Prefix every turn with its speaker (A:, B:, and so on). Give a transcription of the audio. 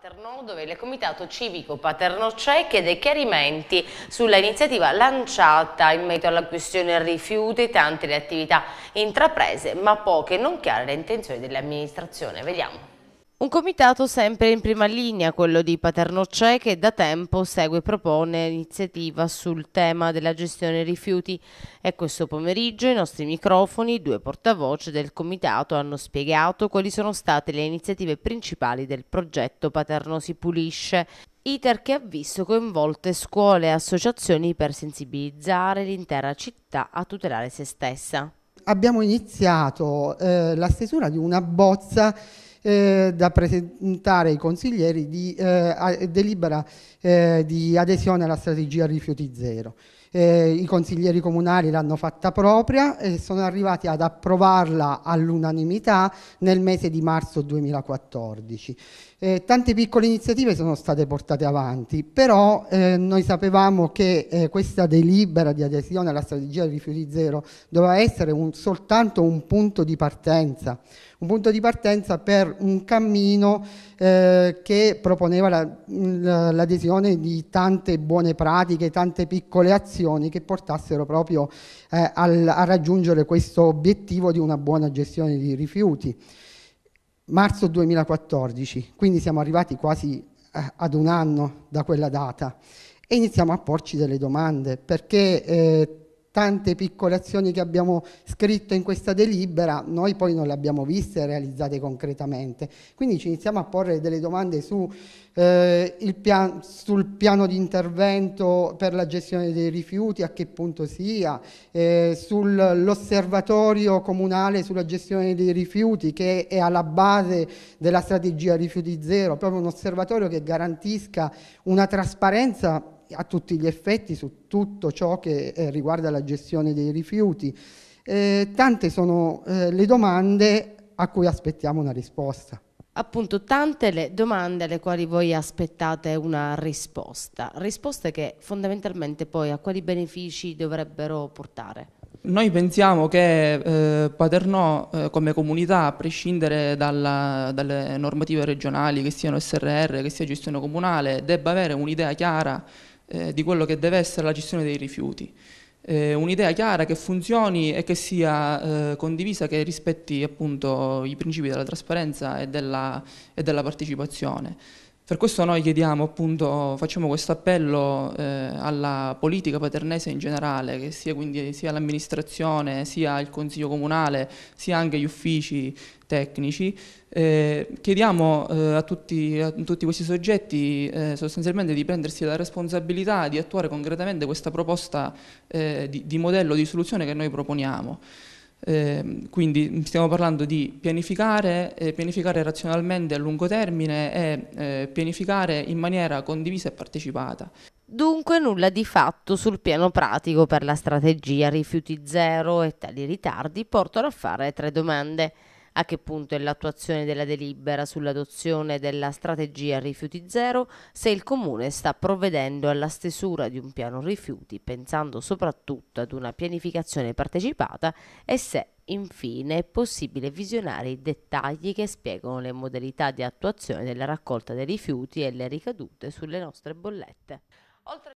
A: Paternò, dove il Comitato Civico Paternò chiede chiarimenti sulla iniziativa lanciata in merito alla questione rifiuti, tante le attività intraprese, ma poche non chiare le intenzioni dell'amministrazione. Vediamo. Un comitato sempre in prima linea, quello di Paterno Cè, che da tempo segue e propone iniziativa sul tema della gestione rifiuti. E questo pomeriggio i nostri microfoni, due portavoce del comitato, hanno spiegato quali sono state le iniziative principali del progetto Paterno si pulisce. Iter che ha visto coinvolte scuole e associazioni per sensibilizzare l'intera città a tutelare se stessa.
B: Abbiamo iniziato eh, la stesura di una bozza eh, da presentare ai consiglieri di eh, delibera eh, di adesione alla strategia rifiuti zero. Eh, I consiglieri comunali l'hanno fatta propria e sono arrivati ad approvarla all'unanimità nel mese di marzo 2014. Eh, tante piccole iniziative sono state portate avanti, però eh, noi sapevamo che questa delibera di adesione alla strategia rifiuti zero doveva essere un, soltanto un punto di partenza, un punto di partenza per un cammino eh, che proponeva la, l'adesione di tante buone pratiche, tante piccole azioni che portassero proprio eh, al, a raggiungere questo obiettivo di una buona gestione di rifiuti. Marzo 2014, quindi siamo arrivati quasi eh, ad un anno da quella data e iniziamo a porci delle domande perché eh, tante piccole azioni che abbiamo scritto in questa delibera, noi poi non le abbiamo viste e realizzate concretamente. Quindi ci iniziamo a porre delle domande su, eh, pian, sul piano di intervento per la gestione dei rifiuti, a che punto sia, eh, sull'osservatorio comunale sulla gestione dei rifiuti che è alla base della strategia rifiuti zero, proprio un osservatorio che garantisca una trasparenza a tutti gli effetti su tutto ciò che eh, riguarda la gestione dei rifiuti. Eh, tante sono eh, le domande a cui aspettiamo una risposta.
A: Appunto, tante le domande alle quali voi aspettate una risposta, risposte che fondamentalmente poi a quali benefici dovrebbero portare?
C: Noi pensiamo che eh, Paternò eh, come comunità, a prescindere dalla, dalle normative regionali, che siano SRR, che sia gestione comunale, debba avere un'idea chiara eh, di quello che deve essere la gestione dei rifiuti. Eh, un'idea chiara che funzioni e che sia eh, condivisa, che rispetti appunto i principi della trasparenza e della, e della partecipazione. Per questo noi chiediamo appunto, facciamo questo appello eh, alla politica paternese in generale, che sia, sia l'amministrazione, sia il consiglio comunale, sia anche gli uffici tecnici. Eh, chiediamo eh, a, tutti, a, tutti, questi soggetti eh, sostanzialmente di prendersi la responsabilità di attuare concretamente questa proposta eh, di, di modello di soluzione che noi proponiamo. Eh, quindi stiamo parlando di pianificare, eh, pianificare razionalmente a lungo termine e eh, pianificare in maniera condivisa e partecipata. Dunque nulla di fatto sul
A: piano pratico per la strategia rifiuti zero e tali ritardi portano a fare tre domande. A che punto è l'attuazione della delibera sull'adozione della strategia rifiuti zero se il Comune sta provvedendo alla stesura di un piano rifiuti pensando soprattutto ad una pianificazione partecipata e se infine è possibile visionare i dettagli che spiegano le modalità di attuazione della raccolta dei rifiuti e le ricadute sulle nostre bollette. Oltre